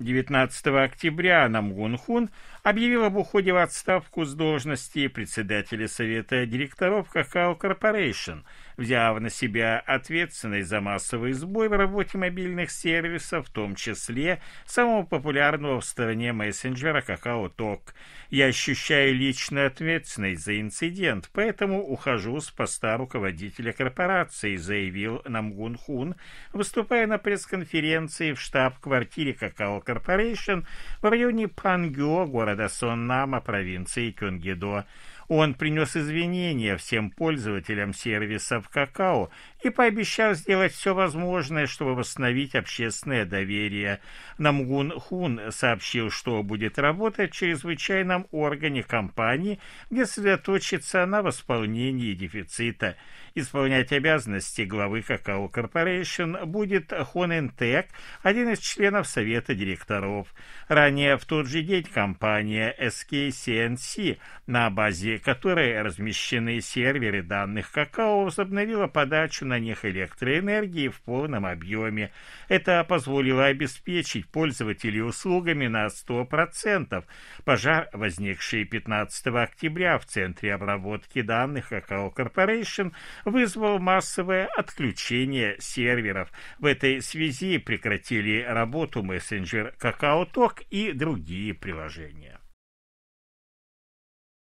19 октября Намгунхун объявил об уходе в отставку с должности председателя Совета директоров Какао Корпорейшн, взяв на себя ответственность за массовый сбой в работе мобильных сервисов, в том числе самого популярного в стране мессенджера Какао Ток. Я ощущаю личную ответственность за инцидент, поэтому ухожу с поста руководителя корпорации, заявил Намгунхун, выступая на пресс-конференции в штаб-квартире Какао Corporation в районе Пангё города Соннама провинции Кёнгидо. Он принес извинения всем пользователям сервисов какао и пообещал сделать все возможное, чтобы восстановить общественное доверие. Намгун Хун сообщил, что будет работать в чрезвычайном органе компании, где сосредоточится на восполнении дефицита. Исполнять обязанности главы Какао Корпорейшн будет Хон Энтек, один из членов Совета директоров. Ранее в тот же день компания SKCNC на базе при которой размещены серверы данных какао, возобновила подачу на них электроэнергии в полном объеме. Это позволило обеспечить пользователей услугами на 100%. Пожар, возникший 15 октября в Центре обработки данных Какао Corporation, вызвал массовое отключение серверов. В этой связи прекратили работу мессенджер Какао Ток и другие приложения.